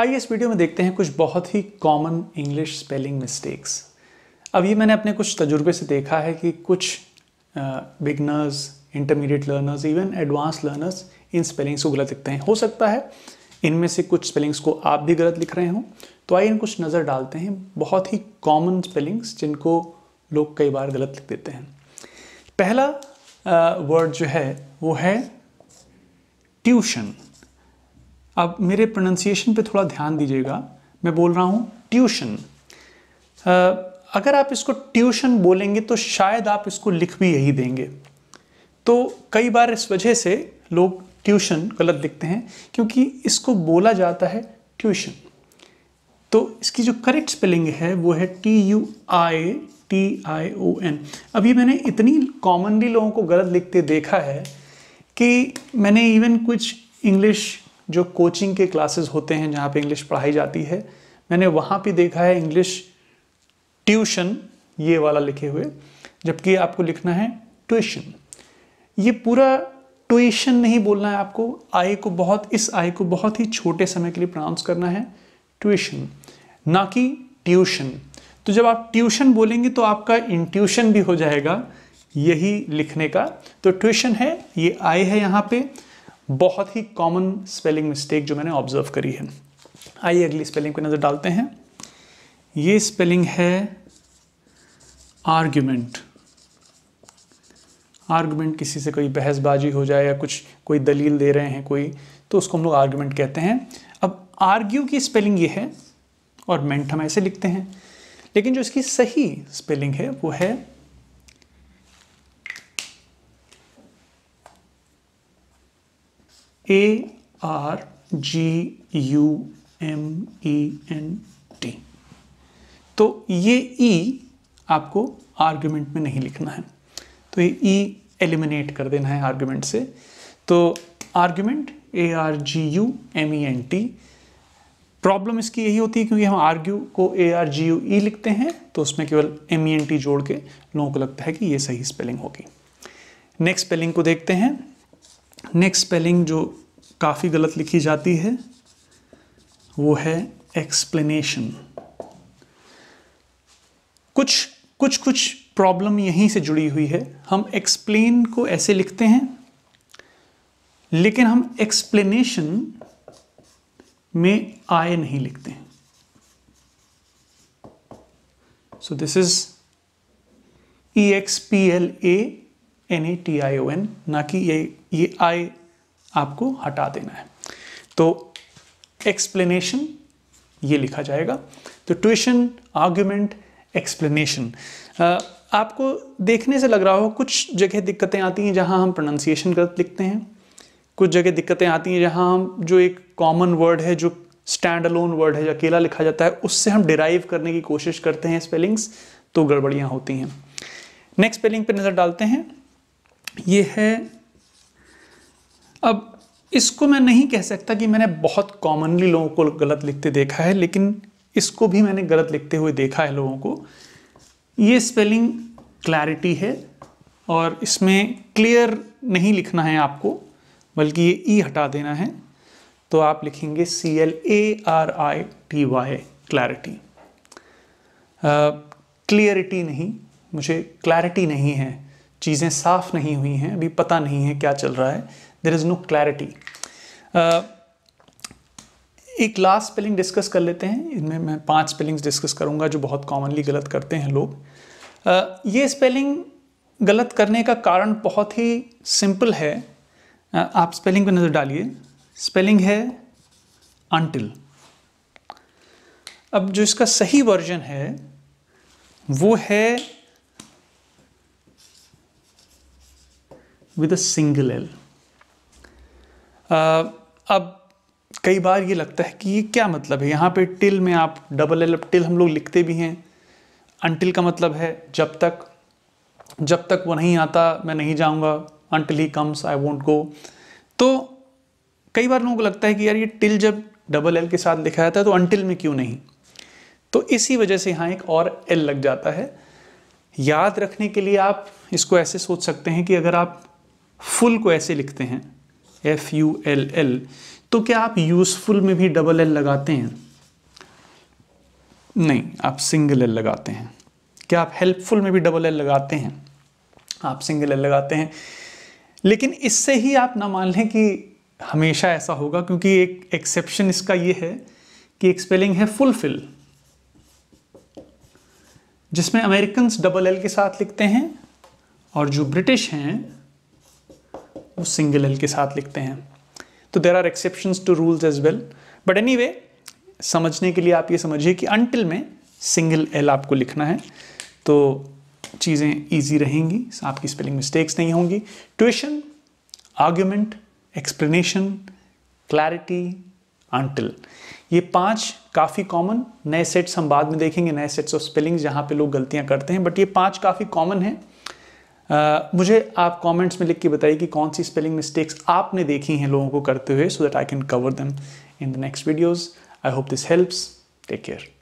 आइए हाँ, इस वीडियो में देखते हैं कुछ बहुत ही कॉमन इंग्लिश स्पेलिंग मिस्टेक्स अब ये मैंने अपने कुछ तजुर्बे से देखा है कि कुछ beginners intermediate learners even advance learners in spellings को गलत लिखते हैं हो सकता है इनमें से कुछ स्पेलिंग्स को आप भी गलत लिख रहे हों तो आइए इन कुछ नज़र डालते हैं बहुत ही कॉमन स्पेलिंग्स जिनको लोग कई बार गलत लिख देते हैं पहला वर्ड जो है वो है ट्यूशन अब मेरे प्रोनाउंसिएशन पे थोड़ा ध्यान दीजिएगा मैं बोल रहा हूँ ट्यूशन अगर आप इसको ट्यूशन बोलेंगे तो शायद आप इसको लिख भी यही देंगे तो कई बार इस वजह से लोग ट्यूशन गलत लिखते हैं क्योंकि इसको बोला जाता है ट्यूशन तो इसकी जो करेक्ट स्पेलिंग है वो है T U I T I O N अभी मैंने इतनी कॉमनली लोगों को गलत लिखते देखा है कि मैंने इवन कुछ इंग्लिश जो कोचिंग के क्लासेस होते हैं जहाँ पे इंग्लिश पढ़ाई जाती है मैंने वहाँ पे देखा है इंग्लिश ट्यूशन ये वाला लिखे हुए जबकि आपको लिखना है ट्यूशन ये पूरा ट्यूशन नहीं बोलना है आपको आई को बहुत इस आई को बहुत ही छोटे समय के लिए प्रोनाउंस करना है ट्यूशन ना कि ट्यूशन तो जब आप ट्यूशन बोलेंगे तो आपका इंट्यूशन भी हो जाएगा यही लिखने का तो ट्यूशन है ये आई है यहाँ पे बहुत ही कॉमन स्पेलिंग मिस्टेक जो मैंने ऑब्जर्व करी है आइए अगली स्पेलिंग पे नज़र डालते हैं ये स्पेलिंग है आर्ग्यूमेंट आर्ग्यूमेंट किसी से कोई बहसबाजी हो जाए या कुछ कोई दलील दे रहे हैं कोई तो उसको हम लोग आर्ग्यूमेंट कहते हैं अब आर्ग्यू की स्पेलिंग ये है और मेंट हम ऐसे लिखते हैं लेकिन जो इसकी सही स्पेलिंग है वो है A R G U M E N T तो ये ई e आपको आर्ग्यूमेंट में नहीं लिखना है तो ये ई e एलिमिनेट कर देना है आर्ग्यूमेंट से तो argument A R G U M E N T problem इसकी यही होती है क्योंकि हम आर्ग्यू को ए आर जी यू ई लिखते हैं तो उसमें केवल एम ई एन टी जोड़ के लोगों को लगता है कि ये सही स्पेलिंग होगी नेक्स्ट स्पेलिंग को देखते हैं नेक्स्ट स्पेलिंग जो काफ़ी गलत लिखी जाती है वो है एक्सप्लेनेशन कुछ कुछ कुछ प्रॉब्लम यहीं से जुड़ी हुई है हम एक्सप्लेन को ऐसे लिखते हैं लेकिन हम एक्सप्लेनेशन में आए नहीं लिखते so this is E X P L A N A T I O N ना कि ये ये आई आपको हटा देना है तो एक्सप्लेनेशन ये लिखा जाएगा तो ट्यूशन आर्ग्यूमेंट एक्सप्लेनेशन आपको देखने से लग रहा हो कुछ जगह दिक्कतें आती हैं जहां हम प्रोनाउंसिएशन गलत लिखते हैं कुछ जगह दिक्कतें आती हैं जहां हम जो एक कॉमन वर्ड है जो स्टैंड अलोन वर्ड है जो अकेला लिखा जाता है उससे हम डिराइव करने की कोशिश करते हैं स्पेलिंग्स तो गड़बड़ियाँ होती हैं नेक्स्ट स्पेलिंग पर नज़र डालते हैं ये है अब इसको मैं नहीं कह सकता कि मैंने बहुत कॉमनली लोगों को गलत लिखते देखा है लेकिन इसको भी मैंने गलत लिखते हुए देखा है लोगों को ये स्पेलिंग क्लैरिटी है और इसमें क्लियर नहीं लिखना है आपको बल्कि ये ई e हटा देना है तो आप लिखेंगे C L A R I T Y clarity clarity नहीं मुझे क्लैरिटी नहीं है चीज़ें साफ नहीं हुई हैं अभी पता नहीं है क्या चल रहा है देर इज़ नो क्लैरिटी एक लास्ट स्पेलिंग डिस्कस कर लेते हैं इनमें मैं पांच स्पेलिंग्स डिस्कस करूंगा जो बहुत कॉमनली गलत करते हैं लोग uh, ये स्पेलिंग गलत करने का कारण बहुत ही सिंपल है uh, आप स्पेलिंग पर नज़र डालिए स्पेलिंग है अनटिल अब जो इसका सही वर्जन है वो है विद अ सिंगल एल अब कई बार ये लगता है कि ये क्या मतलब है यहाँ पे टिल में आप डबल एल टिल हम लोग लिखते भी हैं अनटिल का मतलब है जब तक जब तक वो नहीं आता मैं नहीं जाऊँगा until he comes I won't go तो कई बार लोगों को लगता है कि यार ये टिल जब डबल एल के साथ लिखा जाता है तो अनटिल में क्यों नहीं तो इसी वजह से यहाँ एक और एल लग जाता है याद रखने के लिए आप इसको ऐसे सोच सकते हैं कि अगर आप फुल को ऐसे लिखते हैं एफ यू एल एल तो क्या आप यूजफुल में भी डबल एल लगाते हैं नहीं आप सिंगल एल लगाते हैं क्या आप हेल्पफुल में भी डबल एल लगाते हैं आप सिंगल एल लगाते हैं लेकिन इससे ही आप ना मान लें कि हमेशा ऐसा होगा क्योंकि एक एक्सेप्शन इसका यह है कि एक स्पेलिंग है फुलफिल जिसमें अमेरिकन डबल एल के साथ लिखते हैं और जो ब्रिटिश हैं वो सिंगल एल के साथ लिखते हैं तो there are exception to rules as well but anyway समझने के लिए आप ये समझिए कि अनटिल में सिंगल एल आपको लिखना है तो चीज़ें ईजी रहेंगी आपकी स्पेलिंग मिस्टेक्स नहीं होंगी tuition argument explanation clarity until ये पांच काफ़ी कॉमन नए सेट्स हम बाद में देखेंगे नए सेट्स ऑफ स्पेलिंग्स जहाँ पे लोग गलतियाँ करते हैं बट ये पांच काफ़ी कॉमन हैं Uh, मुझे आप कमेंट्स में लिख के बताइए कि कौन सी स्पेलिंग मिस्टेक्स आपने देखी हैं लोगों को करते हुए so that I can cover them in the next videos I hope this helps take care